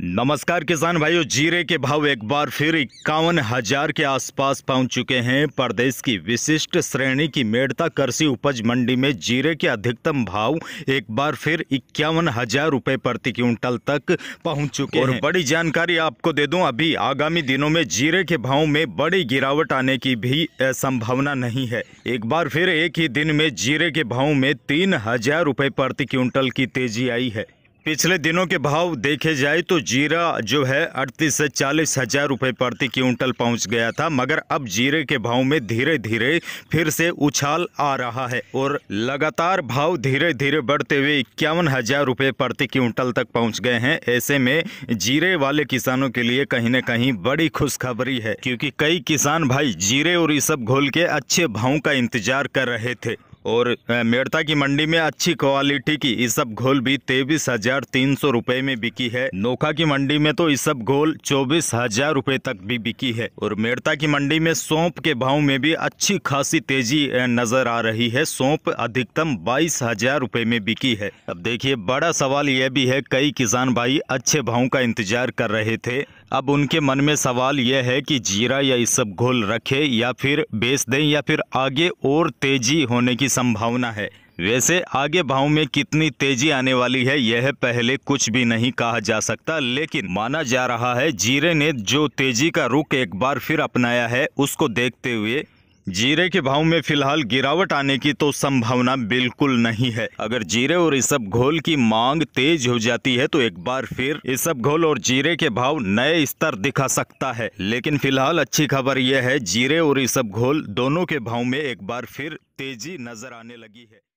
नमस्कार किसान भाइयों जीरे के भाव एक बार फिर इक्यावन हजार के आसपास पहुंच चुके हैं प्रदेश की विशिष्ट श्रेणी की मेड़ता कृषि उपज मंडी में जीरे के अधिकतम भाव एक बार फिर इक्यावन हजार रुपये प्रति क्विंटल तक पहुंच चुके और हैं बड़ी जानकारी आपको दे दूं अभी आगामी दिनों में जीरे के भाव में बड़ी गिरावट आने की भी संभावना नहीं है एक बार फिर एक ही दिन में जीरे के भाव में तीन हजार प्रति क्विंटल की तेजी आई है पिछले दिनों के भाव देखे जाए तो जीरा जो है अड़तीस से चालीस हजार रुपये प्रति क्विंटल पहुंच गया था मगर अब जीरे के भाव में धीरे धीरे फिर से उछाल आ रहा है और लगातार भाव धीरे धीरे बढ़ते हुए इक्यावन हजार रुपये प्रति क्विंटल तक पहुंच गए हैं ऐसे में जीरे वाले किसानों के लिए कहीं न कहीं बड़ी खुशखबरी है क्योंकि कई किसान भाई जीरे और ये सब घोल के अच्छे भाव का इंतजार कर रहे थे और मेड़ता की मंडी में अच्छी क्वालिटी की इस सब घोल भी तेईस हजार तीन सौ रूपए में बिकी है नोखा की मंडी में तो इस सब घोल चौबीस हजार रूपए तक भी बिकी है और मेड़ता की मंडी में सौंप के भाव में भी अच्छी खासी तेजी नजर आ रही है सौंप अधिकतम बाईस हजार रूपए में बिकी है अब देखिए बड़ा सवाल यह भी है कई किसान भाई अच्छे भाव का इंतजार कर रहे थे अब उनके मन में सवाल यह है कि जीरा या इस सब घोल रखे या फिर बेच दें या फिर आगे और तेजी होने की संभावना है वैसे आगे भाव में कितनी तेजी आने वाली है यह पहले कुछ भी नहीं कहा जा सकता लेकिन माना जा रहा है जीरे ने जो तेजी का रुख एक बार फिर अपनाया है उसको देखते हुए जीरे के भाव में फिलहाल गिरावट आने की तो संभावना बिल्कुल नहीं है अगर जीरे और इसब घोल की मांग तेज हो जाती है तो एक बार फिर इसब घोल और जीरे के भाव नए स्तर दिखा सकता है लेकिन फिलहाल अच्छी खबर यह है जीरे और इसब घोल दोनों के भाव में एक बार फिर तेजी नजर आने लगी है